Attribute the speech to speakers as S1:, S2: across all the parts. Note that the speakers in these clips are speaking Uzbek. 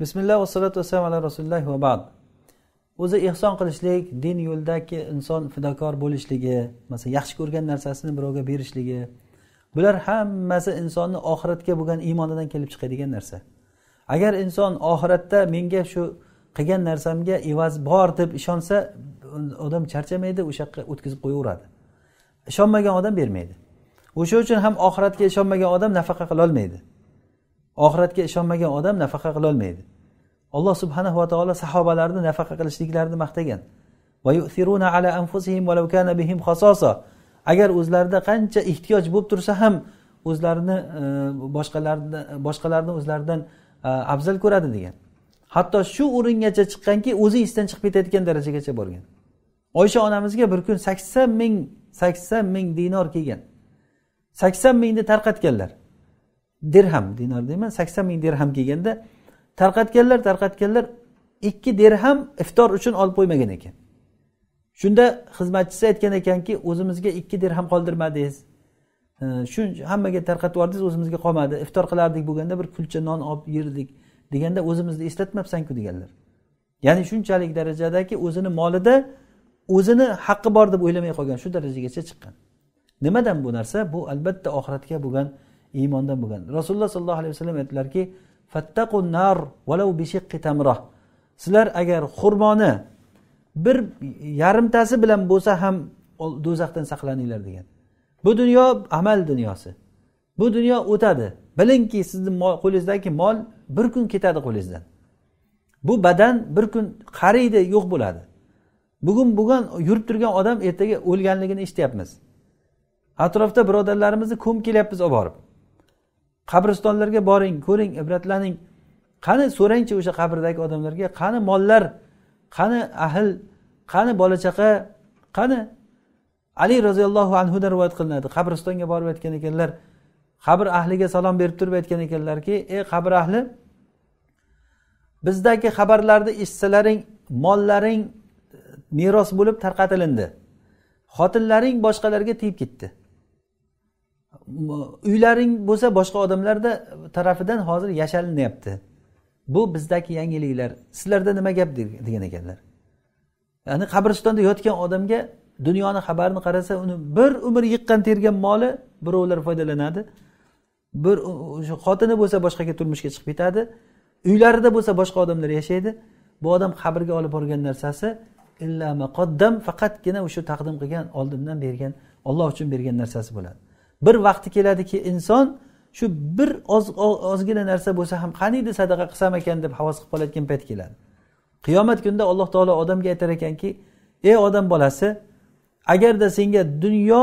S1: bismillah vassalatu vassalam ala rasulillah va ba'd o'zi ehson qilishlik din yo'lidagi inson fidokor bo'lishligi masalan yaxshi ko'rgan narsasini birovga berishligi bular hammasi insonni oxiratga bo'lgan iymonidan kelib chiqadigan narsa agar inson oxiratda menga shu qilgan narsamga evaz bor deb ishonsa odam charchamaydi o'sha yoqqa o'tkazib qo'yaveradi ishonmagan odam bermaydi o'sha uchun ham oxiratga ishonmagan odam nafaqa qilolmaydi oxiratga ishonmagan odam nafaqa qilolmaydi alloh subhanahu va taolo sahobalarni nafaqa qilishliklarini maqtagan agar o'zlarida qancha ehtiyoj bo'lib tursa ham o'zlarini e, boshqalarni boshqalarni o'zlaridan e, afzal ko'radi degan hatto shu o'ringacha chiqqanki o'zi esdan chiqib ketayotgan darajagacha borgan oysha onamizga bir kun sakson ming sakson ming dinor kelgan sakson mingni tarqatganlar dirham dinor deyman sakson ming dirham kelganda tarqatganlar tarqatganlar ikki dirham iftor uchun olib qo'ymagan ekan shunda xizmatchisi aytgan ekanki o'zimizga ikki dirham qoldirmadingiz shu hammaga tarqatib yubordingiz o'zimizga qolmadi iftor qilardik bo'lganda bir kulcha non olib yerdik deganda o'zimizni eslatmabsanku deganlar ya'ni shunchalik darajadaki o'zini molida o'zini haqqi bor deb o'ylamay qolgan shu darajagacha chiqqan nimadan bu narsa bu albatta oxiratga bo'lgan iymondan bo'lgan rasululloh sollallohu alayhi vasallam aytdilarki fattaqun nar valau bishiqqi sizlar agar xurmoni bir yarimtasi bilan bo'lsa ham do'zaxdan saqlaninglar degan bu dunyo amal dunyosi bu dunyo o'tadi bilingki sizni qo'lingizdagi mol bir kun ketadi qo'lingizdan bu badan bir kun qariydi yo'q bo'ladi bugun bo'lgan yurib turgan odam ertaga o'lganligini eshityapmiz atrofda birodarlarimizni ko'mib kelyapmiz olib borib qabristonlarga boring ko'ring ibratlaning qani so'rangchi o'sha qabrdagi odamlarga qani mollar qani ahl qani bola chaqa qani ali roziyallohu anhudan rivoyat qilinadi qabristonga borib aytgan ekanlar qabr ahliga salom berib turib aytgan ekanlarki ey qabr ahli bizdagi xabarlarni eshitsalaring mollaring meros bo'lib tarqatilindi xotinlaring boshqalarga tegib ketdi uylaring bo'lsa boshqa odamlarda tarafidan hozir yashalinyapti bu bizdagi yangiliklar sizlarda nima gap degan ekanlar ya'ni qabristonda yotgan odamga dunyoni xabarini qarasa uni bir umr yiqqan tergan moli birovlar foydalanadi bir o'sha xotini bo'lsa boshqaga turmushga chiqib ketadi uylarida bo'lsa boshqa odamlar yashaydi bu odam qabrga olib borgan narsasi illama qoddam faqatgina o'sha taqdim qilgan oldindan bergan olloh uchun bergan narsasi bo'ladi bir vaqti keladiki inson shu bir ozgina narsa bo'lsa ham qaniydi sadaqa qilsam ekan deb havas qilib qolayotgan payt keladi qiyomat kunida alloh taolo odamga aytar ekanki ey odam bolasi agarda senga dunyo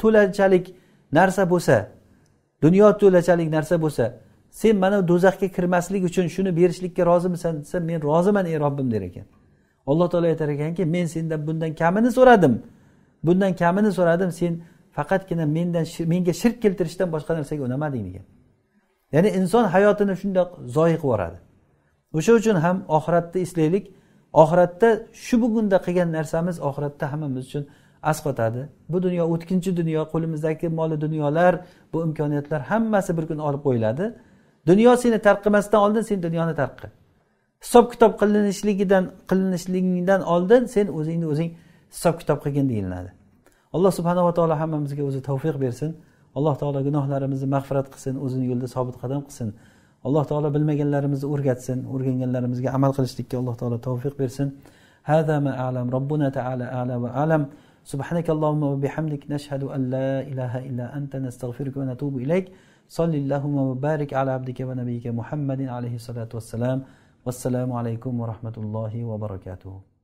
S1: to'lachalik narsa bo'lsa dunyo to'lachalik narsa bo'lsa sen mana do'zaxga kirmaslik uchun shuni berishlikka rozimisan desa men roziman ey robbim der ekan alloh taolo aytar ekanki men sendan bundan kamini so'radim bundan kamini so'radim sen faqatgina mendan menga shirk keltirishdan boshqa narsaga unamading degan ya'ni inson hayotini shundoq zoyi qilib yuboradi o'sha uchun ham oxiratni eslaylik oxiratda shu bugunda qilgan narsamiz oxiratda hammamiz uchun asqotadi bu dunyo o'tkinchi dunyo qo'limizdagi moli dunyolar bu imkoniyatlar hammasi bir kun olib qo'yiladi dunyo seni tark qilmasdan oldin sen dunyoni tark qil hisob kitob qilinishligidan qilinishligingdan oldin sen o'zingni o'zing hisob kitob qilgin deyiladi alloh subhanava taolo hammamizga o'zi tavfiq bersin alloh taolo gunohlarimizni mag'firat qilsin o'zini yo'lida sobit qadam qilsin alloh taolo bilmaganlarimizni o'rgatsin o'rganganlarimizga amal qilishlikka alloh taolo tavfiq bersin هذا ما أعلم ربنا تعالى أعلى وأعلم سبحانك اللهم وبحمدك نشهد أن لا إله إلا أنت نستغفرك ونتوب إليك صل اللهم وبارك على عبدك ونبيك محمد عليه الصلاة والسلام والسلام عليكم ورحمة الله وبركاته